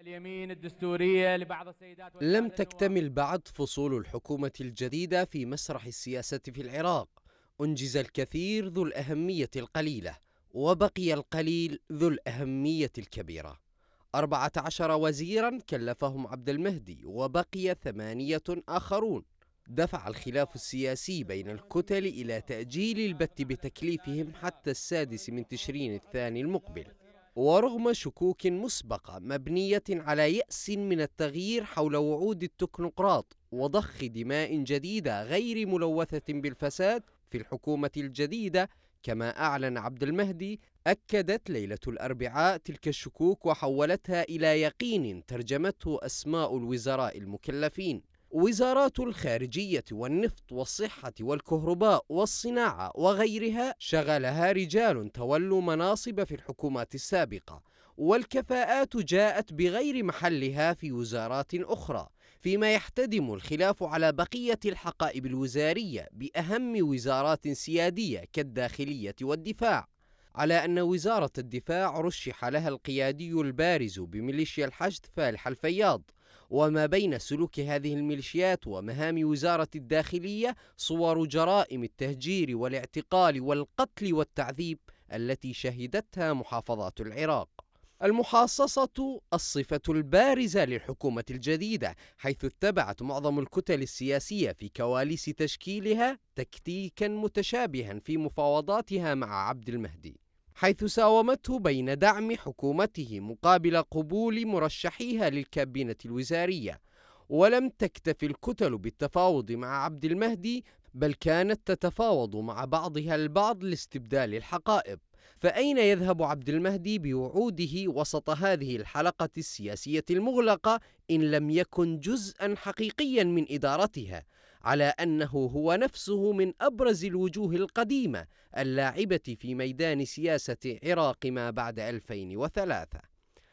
اليمين الدستورية لبعض السيدات لم تكتمل بعد فصول الحكومة الجديدة في مسرح السياسة في العراق أنجز الكثير ذو الأهمية القليلة وبقي القليل ذو الأهمية الكبيرة 14 وزيرا كلفهم عبد المهدي وبقي ثمانية آخرون دفع الخلاف السياسي بين الكتل إلى تأجيل البت بتكليفهم حتى السادس من تشرين الثاني المقبل ورغم شكوك مسبقة مبنية على يأس من التغيير حول وعود التكنوقراط وضخ دماء جديدة غير ملوثة بالفساد في الحكومة الجديدة كما أعلن عبد المهدي أكدت ليلة الأربعاء تلك الشكوك وحولتها إلى يقين ترجمته أسماء الوزراء المكلفين وزارات الخارجية والنفط والصحة والكهرباء والصناعة وغيرها شغلها رجال تولوا مناصب في الحكومات السابقة والكفاءات جاءت بغير محلها في وزارات أخرى فيما يحتدم الخلاف على بقية الحقائب الوزارية بأهم وزارات سيادية كالداخلية والدفاع على أن وزارة الدفاع رشح لها القيادي البارز بميليشيا الحشد فالح الفياض وما بين سلوك هذه الميليشيات ومهام وزارة الداخلية صور جرائم التهجير والاعتقال والقتل والتعذيب التي شهدتها محافظات العراق. المحاصصة الصفة البارزة للحكومة الجديدة، حيث اتبعت معظم الكتل السياسية في كواليس تشكيلها تكتيكا متشابها في مفاوضاتها مع عبد المهدي. حيث ساومته بين دعم حكومته مقابل قبول مرشحيها للكابينة الوزارية ولم تكتف الكتل بالتفاوض مع عبد المهدي بل كانت تتفاوض مع بعضها البعض لاستبدال الحقائب فأين يذهب عبد المهدي بوعوده وسط هذه الحلقة السياسية المغلقة إن لم يكن جزءا حقيقيا من إدارتها على أنه هو نفسه من أبرز الوجوه القديمة اللاعبة في ميدان سياسة عراق ما بعد 2003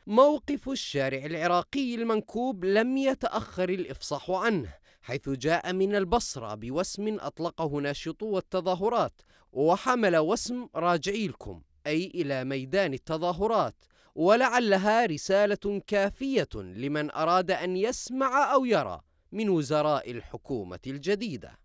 موقف الشارع العراقي المنكوب لم يتأخر الإفصاح عنه حيث جاء من البصرة بوسم أطلقه ناشطو التظاهرات وحمل وسم راجعيلكم أي إلى ميدان التظاهرات ولعلها رسالة كافية لمن أراد أن يسمع أو يرى من وزراء الحكومة الجديدة